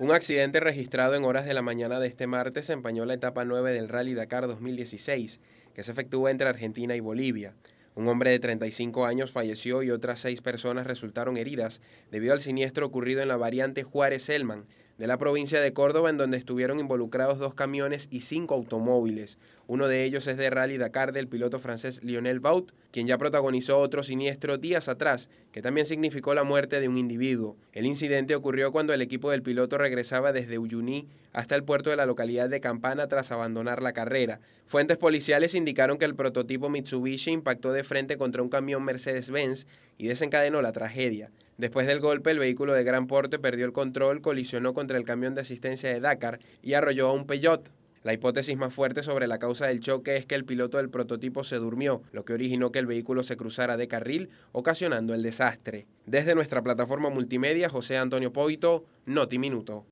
Un accidente registrado en horas de la mañana de este martes empañó la etapa 9 del Rally Dakar 2016, que se efectuó entre Argentina y Bolivia. Un hombre de 35 años falleció y otras seis personas resultaron heridas debido al siniestro ocurrido en la variante Juárez-Elman, de la provincia de Córdoba, en donde estuvieron involucrados dos camiones y cinco automóviles. Uno de ellos es de Rally Dakar del piloto francés Lionel Baut, quien ya protagonizó otro siniestro días atrás, que también significó la muerte de un individuo. El incidente ocurrió cuando el equipo del piloto regresaba desde Uyuni hasta el puerto de la localidad de Campana tras abandonar la carrera. Fuentes policiales indicaron que el prototipo Mitsubishi impactó de frente contra un camión Mercedes-Benz y desencadenó la tragedia. Después del golpe, el vehículo de gran porte perdió el control, colisionó contra el camión de asistencia de Dakar y arrolló a un Peugeot. La hipótesis más fuerte sobre la causa del choque es que el piloto del prototipo se durmió, lo que originó que el vehículo se cruzara de carril, ocasionando el desastre. Desde nuestra plataforma multimedia, José Antonio Poito, Noti Minuto.